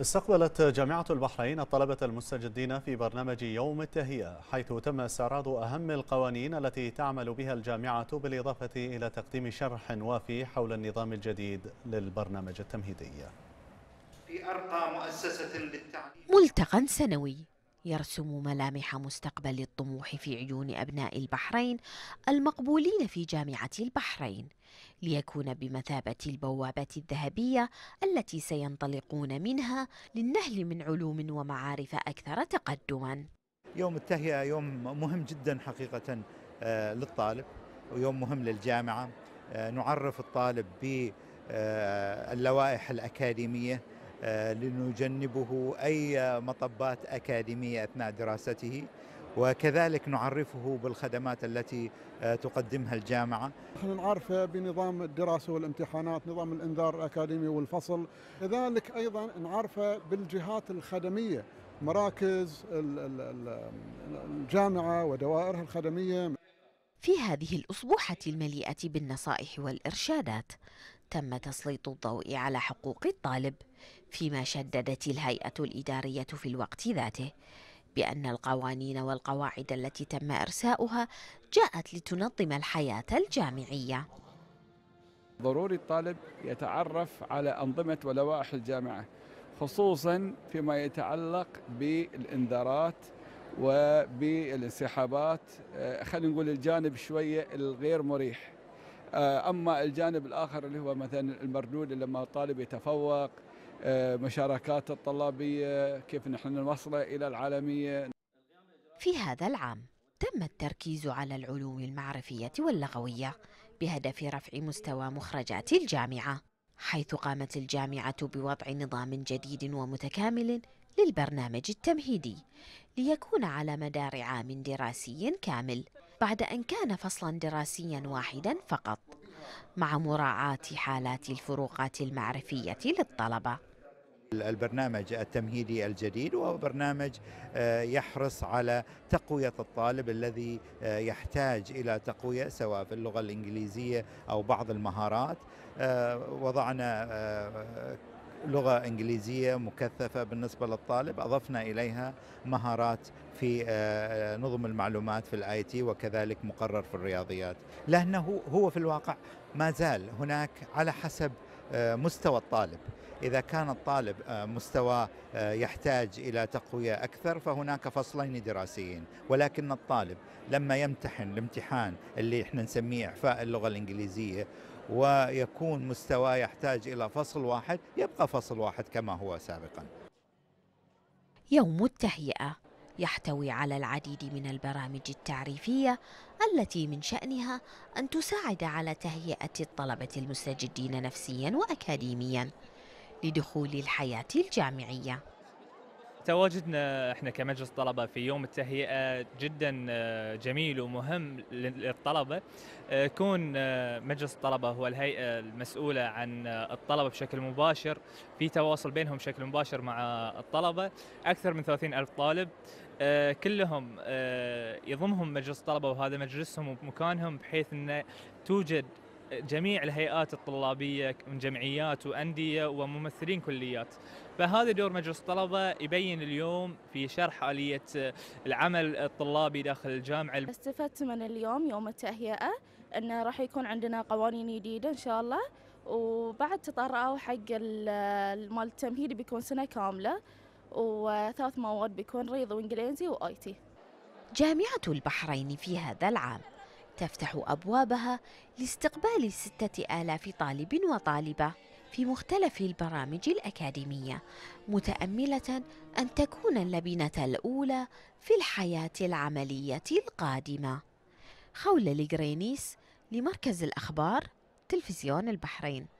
استقبلت جامعة البحرين الطلبة المستجدين في برنامج يوم التهيئة حيث تم استعراض أهم القوانين التي تعمل بها الجامعة بالإضافة إلى تقديم شرح وافي حول النظام الجديد للبرنامج التمهيدي في أرقى مؤسسة للتعليم ملتقى سنوي يرسم ملامح مستقبل الطموح في عيون أبناء البحرين المقبولين في جامعة البحرين ليكون بمثابة البوابة الذهبية التي سينطلقون منها للنهل من علوم ومعارف أكثر تقدما يوم التهيئة يوم مهم جدا حقيقة آه، للطالب ويوم مهم للجامعة آه، نعرف الطالب باللوائح آه، الأكاديمية لنجنبه أي مطبات أكاديمية أثناء دراسته وكذلك نعرفه بالخدمات التي آه، تقدمها الجامعة نحن نعرف بنظام الدراسة والامتحانات نظام الإنذار الأكاديمي والفصل كذلك أيضا نعرف بالجهات الخدمية مراكز الجامعة ودوائرها الخدمية في هذه الأسبوحة المليئة بالنصائح والإرشادات تم تسليط الضوء على حقوق الطالب فيما شددت الهيئة الإدارية في الوقت ذاته بأن القوانين والقواعد التي تم إرساؤها جاءت لتنظم الحياة الجامعية ضروري الطالب يتعرف على أنظمة ولوائح الجامعة خصوصا فيما يتعلق بالإنذارات وبالانسحابات آه، خلينا نقول الجانب شوية الغير مريح آه، أما الجانب الآخر اللي هو مثلا المردود لما الطالب يتفوق آه، مشاركات الطلابية كيف نحن نوصله إلى العالمية في هذا العام تم التركيز على العلوم المعرفية واللغوية بهدف رفع مستوى مخرجات الجامعة حيث قامت الجامعة بوضع نظام جديد ومتكامل للبرنامج التمهيدي ليكون على مدار عام دراسي كامل بعد أن كان فصلا دراسيا واحدا فقط مع مراعاة حالات الفروقات المعرفية للطلبة البرنامج التمهيدي الجديد وهو برنامج آه، يحرص على تقوية الطالب الذي آه، يحتاج إلى تقوية سواء في اللغة الإنجليزية أو بعض المهارات آه، وضعنا لغة إنجليزية مكثفة بالنسبة للطالب أضفنا إليها مهارات في آه، آه، نظم المعلومات في الاي تي وكذلك مقرر في الرياضيات لأنه هو في الواقع ما زال هناك على حسب آه، مستوى الطالب إذا كان الطالب مستواه يحتاج إلى تقوية أكثر فهناك فصلين دراسيين ولكن الطالب لما يمتحن الامتحان اللي احنا نسميه إعفاء اللغة الإنجليزية ويكون مستواه يحتاج إلى فصل واحد يبقى فصل واحد كما هو سابقا يوم التهيئة يحتوي على العديد من البرامج التعريفية التي من شأنها أن تساعد على تهيئة الطلبة المستجدين نفسيا وأكاديميا لدخول الحياة الجامعية تواجدنا احنا كمجلس طلبه في يوم التهيئه جدا آه، جميل ومهم للطلبه آه، كون آه، مجلس الطلبه هو الهيئه المسؤوله عن الطلبه بشكل مباشر في تواصل بينهم بشكل مباشر مع الطلبه اكثر من 30 الف طالب كلهم يضمهم مجلس الطلبه وهذا مجلسهم ومكانهم بحيث انه توجد جميع الهيئات الطلابيه من جمعيات وانديه وممثلين كليات فهذا دور مجلس الطلبه يبين اليوم في شرح اليه العمل الطلابي داخل الجامعه استفدت من اليوم يوم التهيئه انه راح يكون عندنا قوانين جديده ان شاء الله وبعد تطرقوا حق مال التمهيد بيكون سنه كامله وثلاث مواد بيكون رياضي وانجليزي واي تي جامعه البحرين في هذا العام تفتح أبوابها لاستقبال ستة آلاف طالب وطالبة في مختلف البرامج الأكاديمية متأملة أن تكون اللبنة الأولى في الحياة العملية القادمة خولة لجرينيس لمركز الأخبار تلفزيون البحرين